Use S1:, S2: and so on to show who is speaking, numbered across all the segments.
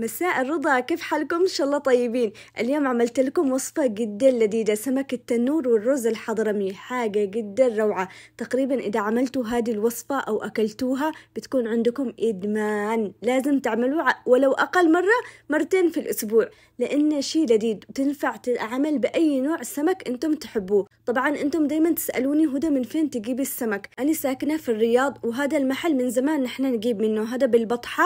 S1: مساء الرضا كيف حالكم ان شاء الله طيبين اليوم عملت لكم وصفة جدا لذيذة سمك التنور والرز الحضرمي حاجة جدا روعة تقريبا اذا عملتوا هذه الوصفة او اكلتوها بتكون عندكم ادمان لازم تعملوها ولو اقل مرة مرتين في الاسبوع لانه شي لذيذ تنفع تعمل باي نوع سمك انتم تحبوه طبعا انتم دايما تسألوني هدى من فين تجيبي السمك انا ساكنة في الرياض وهذا المحل من زمان نحن نجيب منه هذا بالبطحة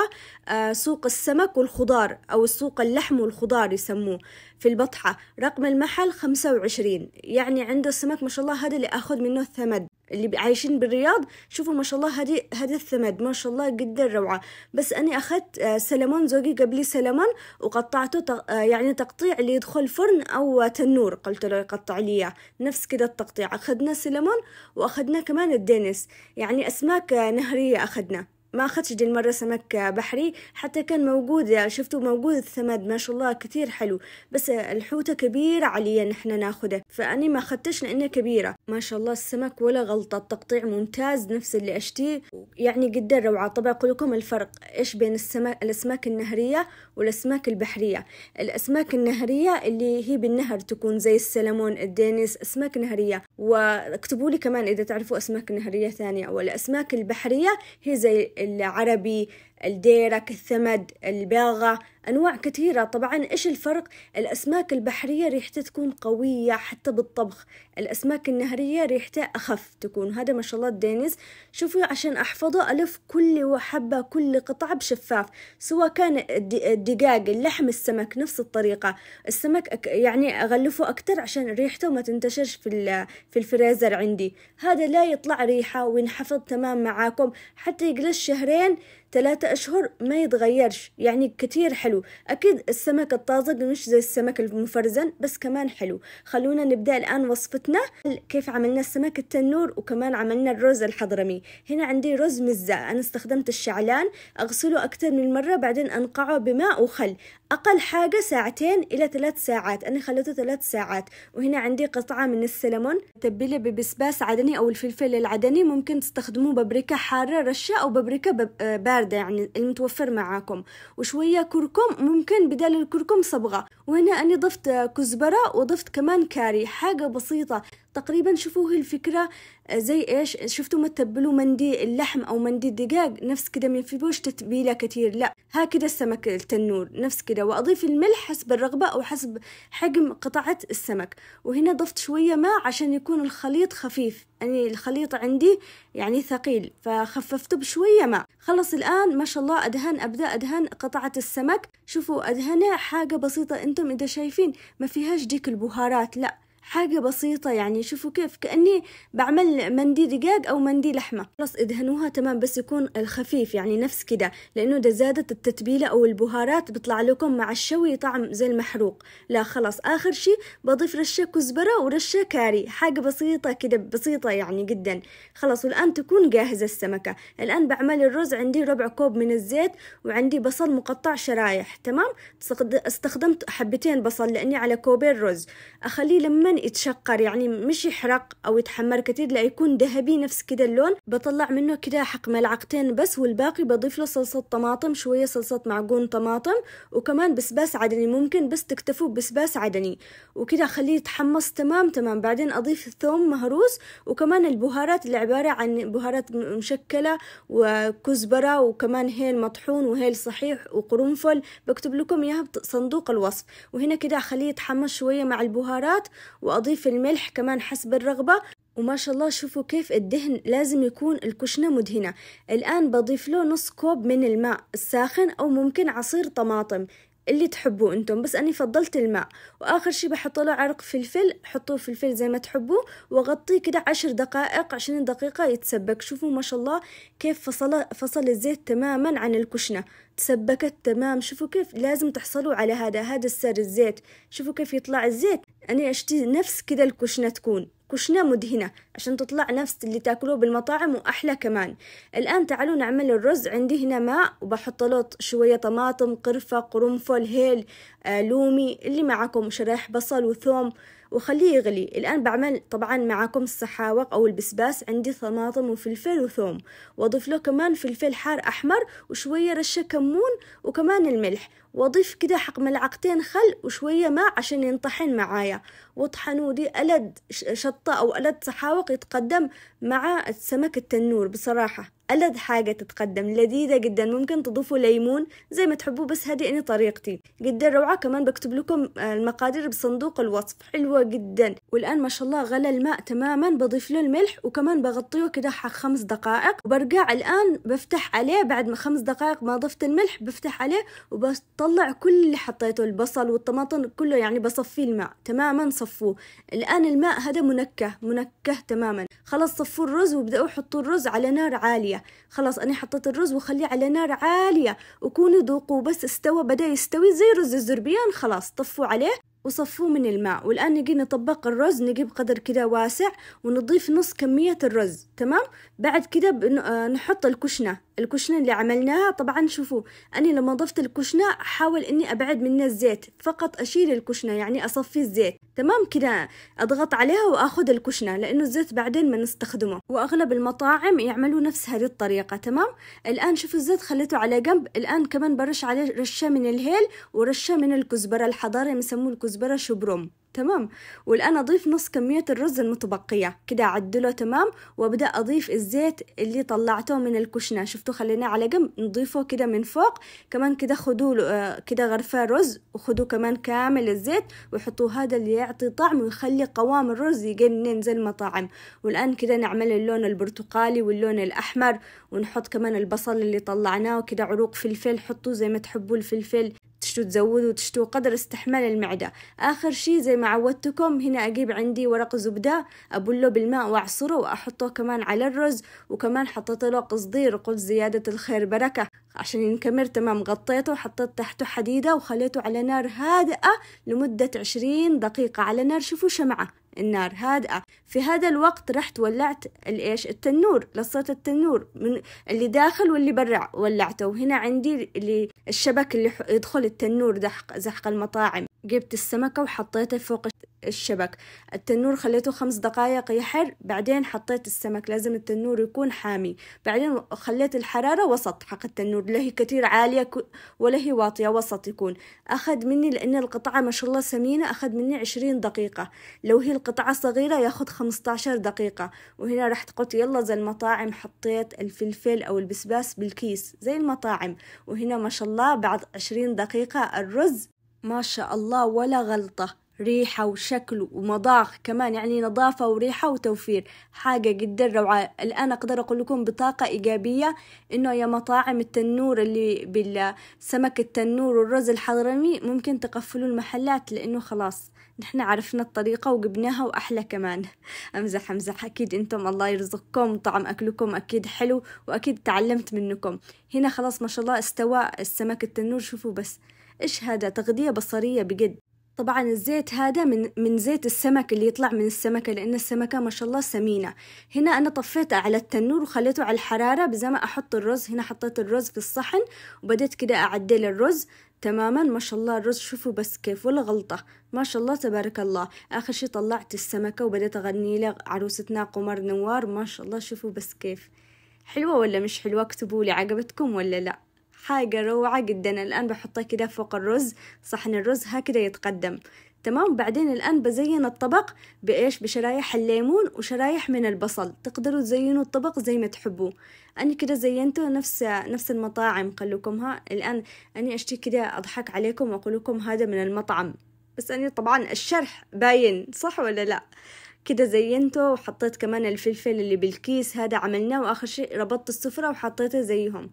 S1: آه سوق السمك والخضار الخضار أو السوق اللحم والخضار يسموه في البطحة رقم المحل خمسة وعشرين يعني عنده السمك ما شاء الله هذا اللي أخذ منه الثمد اللي عايشين بالرياض شوفوا ما شاء الله هذه هذا الثمد ما شاء الله جدا روعة بس أنا أخذت آه، سلمون زوجي قبلي سلمون وقطعته آه، يعني تقطيع اللي يدخل فرن أو تنور قلت له يقطع لي نفس كده التقطيع أخذنا سلمون وأخذنا كمان الدينس يعني أسماك نهرية أخذنا ما أخذتش دي المرة سمك بحري حتى كان موجود شفتوا موجود الثمد ما شاء الله كثير حلو بس الحوتة كبيرة عليا نحن ناخذه فأني ما أخذتش لأنها كبيرة ما شاء الله السمك ولا غلطة التقطيع ممتاز نفس اللي أشتيه يعني جدا روعة طبعا أقول لكم الفرق إيش بين السمك الأسماك النهرية والأسماك البحرية الأسماك النهرية اللي هي بالنهر تكون زي السلمون الدينيس أسماك نهرية واكتبوا لي كمان إذا تعرفوا أسماك نهرية ثانية ولا الأسماك البحرية هي زي العربي الديرك الثمد الباغة أنواع كثيرة طبعا إيش الفرق الأسماك البحرية ريحتها تكون قوية حتى بالطبخ الأسماك النهرية ريحتها أخف تكون هذا ما شاء الله الدينز شوفوا عشان أحفظه ألف كل وحبة كل قطعة بشفاف سواء كان الدقاق اللحم السمك نفس الطريقة السمك يعني أغلفه أكتر عشان ريحته ما تنتشرش في, في الفريزر عندي هذا لا يطلع ريحة وينحفظ تمام معاكم حتى يجلس شهرين ثلاثة أشهر ما يتغيرش يعني كتير حلو أكيد السمك الطازج مش زي السمك المفرزن بس كمان حلو خلونا نبدأ الآن وصفتنا كيف عملنا السمك التنور وكمان عملنا الرز الحضرمي هنا عندي رز مزة أنا استخدمت الشعلان أغسله أكثر من مرة بعدين أنقعه بماء وخل أقل حاجة ساعتين إلى ثلاث ساعات أنا خليته ثلاث ساعات وهنا عندي قطعة من السلمون تبلة ببسباس عدني أو الفلفل العدني ممكن تستخدموا بابريكا حارة رشة أو بابريكا آه، بارد الباردة يعني المتوفر معاكم وشوية كركم ممكن بدل الكركم صبغة وهنا أنا ضفت كزبرة وضفت كمان كاري حاجة بسيطة تقريبا شوفوا الفكرة آه، زي إيش شفتوا ما تتبلوا مندي اللحم أو مندي الدقاق نفس كده ما فيهوش تتبيلة كتير لا هكذا السمك التنور نفس كده وأضيف الملح حسب الرغبة أو حسب حجم قطعة السمك وهنا ضفت شوية ماء عشان يكون الخليط خفيف يعني الخليط عندي يعني ثقيل فخففته بشوية ماء خلص الآن ما شاء الله أدهن أبدأ أدهن قطعة السمك شوفوا أدهنه حاجة بسيطة انتم اذا شايفين ما فيهاش ديك البهارات لا حاجة بسيطة يعني شوفوا كيف كأني بعمل منديل دقاق أو منديل لحمة خلاص ادهنوها تمام بس يكون الخفيف يعني نفس كده لأنه إذا زادت التتبيلة أو البهارات بيطلع لكم مع الشوي طعم زي المحروق لا خلاص آخر شي بضيف رشة كزبرة ورشة كاري حاجة بسيطة كده بسيطة يعني جدا خلاص والآن تكون جاهزة السمكة الآن بعمل الرز عندي ربع كوب من الزيت وعندي بصل مقطع شرايح تمام استخدمت حبتين بصل لأني على كوبين رز أخليه لما بعدين يتشقر يعني مش يحرق أو يتحمر كتير لا يكون ذهبي نفس كده اللون بطلع منه كده حق ملعقتين بس والباقي بضيف له صلصة طماطم شوية صلصة معجون طماطم وكمان بسباس عدني ممكن بس تكتفوا بسباس عدني وكده خليه يتحمص تمام تمام بعدين أضيف ثوم مهروس وكمان البهارات اللي عبارة عن بهارات مشكلة وكزبرة وكمان هيل مطحون وهيل صحيح وقرنفل بكتب لكم إياها بصندوق الوصف وهنا كده أخليه يتحمص شوية مع البهارات وأضيف الملح كمان حسب الرغبة وما شاء الله شوفوا كيف الدهن لازم يكون الكشنة مدهنة الآن بضيف له نص كوب من الماء الساخن أو ممكن عصير طماطم اللي تحبوه انتم بس اني فضلت الماء واخر شي بحط له عرق فلفل حطوه فلفل زي ما تحبوه واغطيه كده عشر دقائق عشرين دقيقة يتسبك شوفوا ما شاء الله كيف فصل فصل الزيت تماما عن الكشنة تسبكت تمام شوفوا كيف لازم تحصلوا على هذا هذا السر الزيت شوفوا كيف يطلع الزيت انا اشتي نفس كده الكشنة تكون كشنة مدهنة عشان تطلع نفس اللي تاكلوه بالمطاعم وأحلى كمان الآن تعالوا نعمل الرز عندي هنا ماء وبحط له شوية طماطم قرفة قرنفل هيل آه لومي اللي معكم شرايح بصل وثوم وخليه يغلي الآن بعمل طبعا معاكم الصحاوق أو البسباس عندي طماطم وفلفل وثوم وأضيف له كمان فلفل حار أحمر وشوية رشة كمون وكمان الملح وأضيف كده حق ملعقتين خل وشوية ماء عشان ينطحن معايا واطحنوا دي ألد شطة أو ألد صحاوق يتقدم مع السمك التنور بصراحة ألذ حاجة تتقدم لذيذة جدا ممكن تضيفوا ليمون زي ما تحبوا بس هذه أنا طريقتي جدا روعة كمان بكتب لكم آه، المقادير بصندوق الوصف حلوة جدا والآن ما شاء الله غلى الماء تماما بضيف له الملح وكمان بغطيه كده حق خمس دقائق وبرجع الآن بفتح عليه بعد ما خمس دقائق ما ضفت الملح بفتح عليه وبطلع كل اللي حطيته البصل والطماطم كله يعني بصفيه الماء تماما صفوه الآن الماء هذا منكه منكه تماما خلاص صفوا الرز وبدأوا حطوا الرز على نار عالية عالية خلاص أنا حطيت الرز وخليه على نار عالية وكونوا ذوقوا بس استوى بدأ يستوي زي رز الزربيان خلاص طفوا عليه وصفوه من الماء والآن نجي نطبق الرز نجيب قدر كده واسع ونضيف نص كمية الرز تمام بعد كده آه، نحط الكشنة الكشنة اللي عملناها طبعا شوفوا أنا لما ضفت الكشنة أحاول أني أبعد منها الزيت فقط أشيل الكشنة يعني أصفي الزيت تمام كده أضغط عليها وأخذ الكشنة لأنه الزيت بعدين ما نستخدمه وأغلب المطاعم يعملوا نفس هذه الطريقة تمام الآن شوفوا الزيت خليته على جنب الآن كمان برش عليه رشة من الهيل ورشة من الكزبرة الحضارة يسموه الكزبرة كزبرة شبرم تمام والآن أضيف نص كمية الرز المتبقية كده أعدله تمام وأبدأ أضيف الزيت اللي طلعته من الكشنة شفتوا خليناه على جنب نضيفه كده من فوق كمان كده خدوا آه، كده غرفة رز وخدوا كمان كامل الزيت وحطوا هذا اللي يعطي طعم ويخلي قوام الرز يجنن زي المطاعم والآن كده نعمل اللون البرتقالي واللون الأحمر ونحط كمان البصل اللي طلعناه وكده عروق فلفل حطوا زي ما تحبوا الفلفل تشتوا تزودوا تشتوا قدر استحمال المعدة آخر شي زي ما عودتكم هنا أجيب عندي ورق زبدة أبله بالماء وأعصره وأحطه كمان على الرز وكمان حطيت له قصدير قلت زيادة الخير بركة عشان ينكمر تمام غطيته وحطيت تحته حديدة وخليته على نار هادئة لمدة عشرين دقيقة على نار شوفوا شمعة النار هادئة في هذا الوقت رحت ولعت الإيش التنور لصيت التنور من اللي داخل واللي برع ولعته وهنا عندي اللي الشبك اللي يدخل التنور زحق المطاعم جبت السمكة وحطيتها فوق الشبك التنور خليته خمس دقايق يحر بعدين حطيت السمك لازم التنور يكون حامي بعدين خليت الحرارة وسط حق التنور لا هي كتير عالية ولا هي واطية وسط يكون أخذ مني لأن القطعة ما شاء الله سمينة أخذ مني عشرين دقيقة لو هي القطعة صغيرة ياخد خمستاشر دقيقة وهنا رحت قلت يلا زي المطاعم حطيت الفلفل أو البسباس بالكيس زي المطاعم وهنا ما شاء الله بعد عشرين دقيقة الرز ما شاء الله ولا غلطة ريحة وشكل ومضاخ كمان يعني نظافة وريحة وتوفير حاجة جدا روعة الآن أقدر أقول لكم بطاقة إيجابية إنه يا مطاعم التنور اللي بالسمك التنور والرز الحضرمي ممكن تقفلوا المحلات لأنه خلاص نحن عرفنا الطريقة وجبناها وأحلى كمان أمزح أمزح أكيد أنتم الله يرزقكم طعم أكلكم أكيد حلو وأكيد تعلمت منكم هنا خلاص ما شاء الله استوى السمك التنور شوفوا بس إيش هذا تغذية بصرية بجد طبعا الزيت هذا من من زيت السمك اللي يطلع من السمكة لأن السمكة ما شاء الله سمينة هنا أنا طفيته على التنور وخليته على الحرارة بزي ما أحط الرز هنا حطيت الرز في الصحن وبدأت كده أعدل الرز تماما ما شاء الله الرز شوفوا بس كيف ولا غلطة ما شاء الله تبارك الله آخر شي طلعت السمكة وبدأت أغني له عروستنا قمر نوار ما شاء الله شوفوا بس كيف حلوة ولا مش حلوة اكتبوا لي عجبتكم ولا لأ حاجة روعة جدا الآن بحطها كده فوق الرز صحن الرز هكذا يتقدم تمام بعدين الآن بزين الطبق بإيش بشرايح الليمون وشرايح من البصل تقدروا تزينوا الطبق زي ما تحبوا أنا كده زينته نفس نفس المطاعم قالوكمها الآن أنا أشتي كده أضحك عليكم وأقول لكم هذا من المطعم بس أنا طبعا الشرح باين صح ولا لأ كده زينته وحطيت كمان الفلفل اللي بالكيس هذا عملناه وآخر شيء ربطت السفرة وحطيته زيهم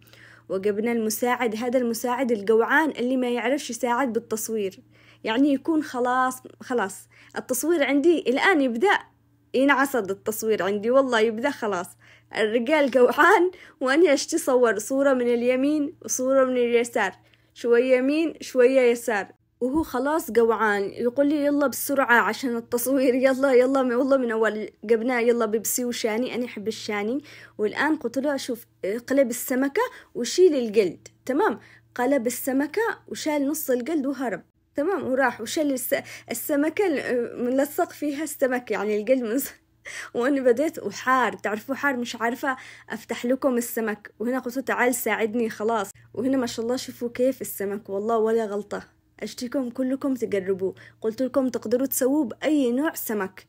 S1: وجبنا المساعد هذا المساعد الجوعان اللي ما يعرفش يساعد بالتصوير يعني يكون خلاص خلاص التصوير عندي الآن يبدأ ينعصد التصوير عندي والله يبدأ خلاص الرجال جوعان وأنا أشتي صور صورة من اليمين وصورة من اليسار شوية يمين شوية يسار وهو خلاص جوعان يقول لي يلا بسرعة عشان التصوير يلا يلا من والله من أول جبناه يلا بيبسي وشاني أنا أحب الشاني والآن قلت له شوف آه، قلب السمكة وشيل الجلد تمام قلب السمكة وشال نص الجلد وهرب تمام وراح وشال السمكة آه، ملصق فيها السمك يعني الجلد من وانا بديت وحار تعرفوا حار مش عارفه افتح لكم السمك وهنا قلت تعال ساعدني خلاص وهنا ما شاء الله شوفوا كيف السمك والله ولا غلطه أشتكم كلكم تجربوه قلت لكم تقدروا تسووه بأي نوع سمك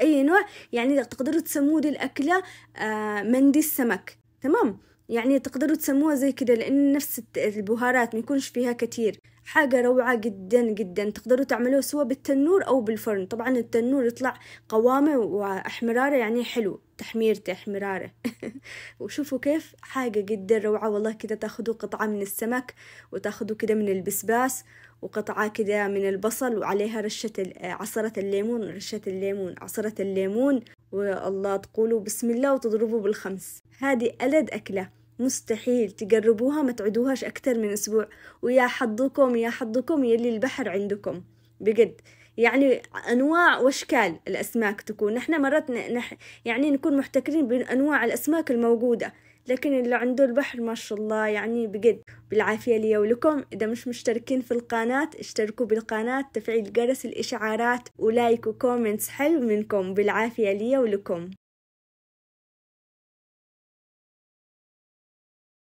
S1: أي نوع يعني تقدروا تسموه دي الأكلة آه، مندي السمك تمام يعني تقدروا تسموها زي كده لأن نفس البهارات ما يكونش فيها كتير حاجة روعة جدا جدا تقدروا تعملوه سواء بالتنور أو بالفرن طبعا التنور يطلع قوامه وأحمراره يعني حلو تحميرته أحمراره وشوفوا كيف حاجة جدا روعة والله كده تاخذوا قطعة من السمك وتاخذوا كده من البسباس وقطعة كده من البصل وعليها رشة عصرة الليمون رشة الليمون عصرة الليمون والله تقولوا بسم الله وتضربوا بالخمس هذه ألد أكلة مستحيل تقربوها ما تعدوهاش أكتر من أسبوع ويا حظكم يا حظكم يلي البحر عندكم بجد يعني أنواع وأشكال الأسماك تكون نحن مرات نح يعني نكون محتكرين بأنواع الأسماك الموجودة لكن اللي عنده البحر ما شاء الله يعني بجد بالعافية لي ولكم إذا مش مشتركين في القناة اشتركوا بالقناة تفعيل جرس الإشعارات ولايك وكومنتس حلو منكم بالعافية لي ولكم